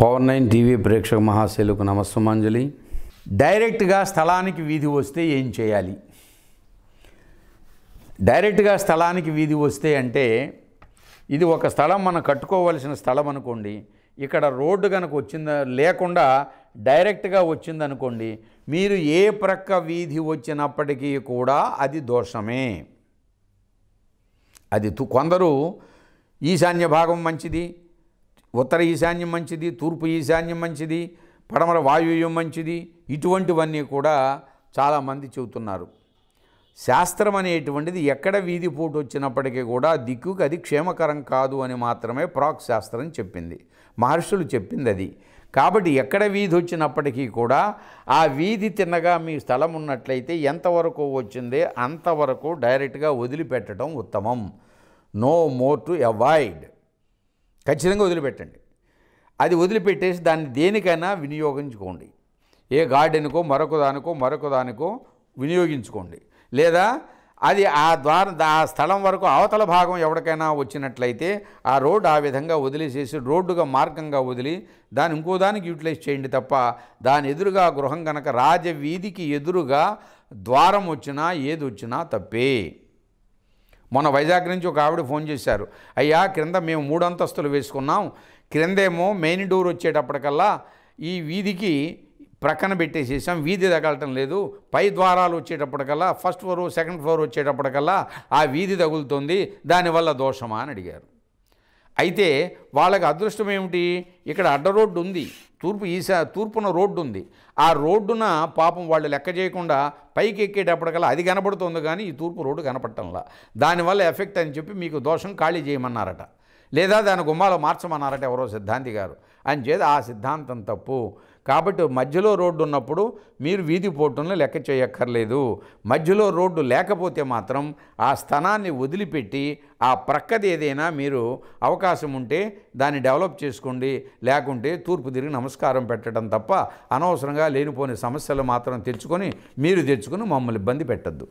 power nine TV ప్రేక్షక మహాశైలకు అంజలి డైరెక్ట్గా స్థలానికి వీధి వస్తే ఏం చేయాలి డైరెక్ట్గా స్థలానికి వీధి వస్తే అంటే ఇది ఒక స్థలం మనం కట్టుకోవలసిన స్థలం అనుకోండి ఇక్కడ రోడ్డు కనుక వచ్చిందా లేకుండా డైరెక్ట్గా వచ్చిందనుకోండి మీరు ఏ ప్రక్క వీధి వచ్చినప్పటికీ కూడా అది దోషమే అది కొందరు ఈశాన్య భాగం మంచిది ఉత్తర ఈశాన్యం మంచిది తూర్పు ఈశాన్యం మంచిది పడమర వాయువ్యం మంచిది ఇటువంటివన్నీ కూడా చాలామంది చెబుతున్నారు శాస్త్రం అనేటువంటిది ఎక్కడ వీధి పోటు వచ్చినప్పటికీ కూడా దిక్కుకి అది క్షేమకరం కాదు అని మాత్రమే ప్రాక్ శాస్త్రం చెప్పింది మహర్షులు చెప్పింది అది కాబట్టి ఎక్కడ వీధి వచ్చినప్పటికీ కూడా ఆ వీధి తిన్నగా మీ స్థలం ఉన్నట్లయితే ఎంతవరకు వచ్చిందే అంతవరకు డైరెక్ట్గా వదిలిపెట్టడం ఉత్తమం నో మోర్ టు అవాయిడ్ ఖచ్చితంగా వదిలిపెట్టండి అది వదిలిపెట్టేసి దాన్ని దేనికైనా వినియోగించుకోండి ఏ గార్డెన్కో మరొక దానికో మరొక దానికో వినియోగించుకోండి లేదా అది ఆ ద్వారం ఆ స్థలం వరకు అవతల భాగం ఎవరికైనా వచ్చినట్లయితే ఆ రోడ్డు ఆ విధంగా వదిలేసేసి రోడ్డుగా మార్గంగా వదిలి దాన్ని ఇంకో దానికి యూటిలైజ్ చేయండి తప్ప దాని ఎదురుగా గృహం కనుక రాజవీధికి ఎదురుగా ద్వారం వచ్చినా ఏది వచ్చినా తప్పే మొన్న వైజాగ్ నుంచి ఒక ఆవిడ ఫోన్ చేశారు అయ్యా క్రింద మేము మూడు అంతస్తులు వేసుకున్నాం క్రిందేమో మెయిన్ డోర్ వచ్చేటప్పటికల్లా ఈ వీధికి ప్రక్కన పెట్టేసేసాం వీధి తగలటం లేదు పై ద్వారాలు వచ్చేటప్పటికల్లా ఫస్ట్ ఫ్లోర్ సెకండ్ ఫ్లోర్ వచ్చేటప్పటికల్లా ఆ వీధి తగులుతుంది దానివల్ల దోషమా అని అడిగారు అయితే వాళ్ళకి అదృష్టం ఏమిటి ఇక్కడ అడ్డ రోడ్డు ఉంది తూర్పు ఈశా తూర్పున రోడ్డు ఉంది ఆ రోడ్డున పాపం వాళ్ళు లెక్క చేయకుండా పైకి ఎక్కేటప్పటికల్లా అది కనపడుతుంది కానీ ఈ తూర్పు రోడ్డు కనపడటంలా దానివల్ల ఎఫెక్ట్ అని చెప్పి మీకు దోషం ఖాళీ చేయమన్నారట లేదా దాని గుమ్మాలో మార్చమన్నారట ఎవరో సిద్ధాంతి గారు అని చేసి ఆ సిద్ధాంతం తప్పు కాబట్టి మధ్యలో రోడ్డు ఉన్నప్పుడు మీరు వీధి పోటును లెక్క చేయక్కర్లేదు మధ్యలో రోడ్డు లేకపోతే మాత్రం ఆ స్థనాన్ని వదిలిపెట్టి ఆ ప్రక్కది ఏదైనా మీరు అవకాశం ఉంటే దాన్ని డెవలప్ చేసుకోండి లేకుంటే తూర్పు తిరిగి నమస్కారం పెట్టడం తప్ప అనవసరంగా లేనిపోని సమస్యలు మాత్రం తెచ్చుకొని మీరు తెచ్చుకుని మమ్మల్ని ఇబ్బంది పెట్టద్దు